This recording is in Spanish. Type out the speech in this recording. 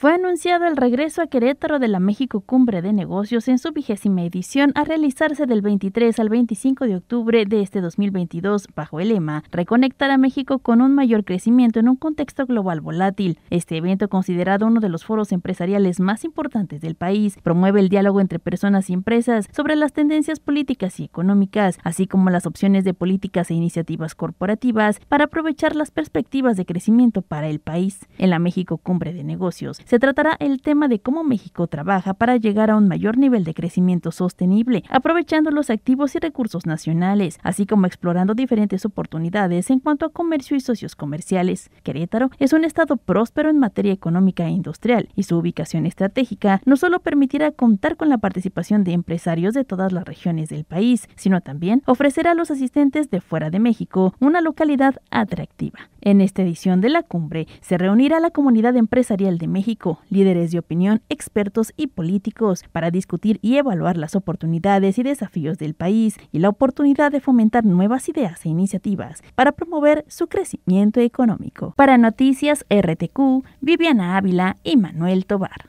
Fue anunciado el regreso a Querétaro de la México Cumbre de Negocios en su vigésima edición a realizarse del 23 al 25 de octubre de este 2022 bajo el lema Reconectar a México con un mayor crecimiento en un contexto global volátil. Este evento, considerado uno de los foros empresariales más importantes del país, promueve el diálogo entre personas y empresas sobre las tendencias políticas y económicas, así como las opciones de políticas e iniciativas corporativas para aprovechar las perspectivas de crecimiento para el país. En la México Cumbre de Negocios se tratará el tema de cómo México trabaja para llegar a un mayor nivel de crecimiento sostenible, aprovechando los activos y recursos nacionales, así como explorando diferentes oportunidades en cuanto a comercio y socios comerciales. Querétaro es un estado próspero en materia económica e industrial y su ubicación estratégica no solo permitirá contar con la participación de empresarios de todas las regiones del país, sino también ofrecerá a los asistentes de fuera de México una localidad atractiva. En esta edición de la cumbre se reunirá la comunidad empresarial de México líderes de opinión, expertos y políticos, para discutir y evaluar las oportunidades y desafíos del país y la oportunidad de fomentar nuevas ideas e iniciativas para promover su crecimiento económico. Para Noticias RTQ, Viviana Ávila y Manuel Tobar.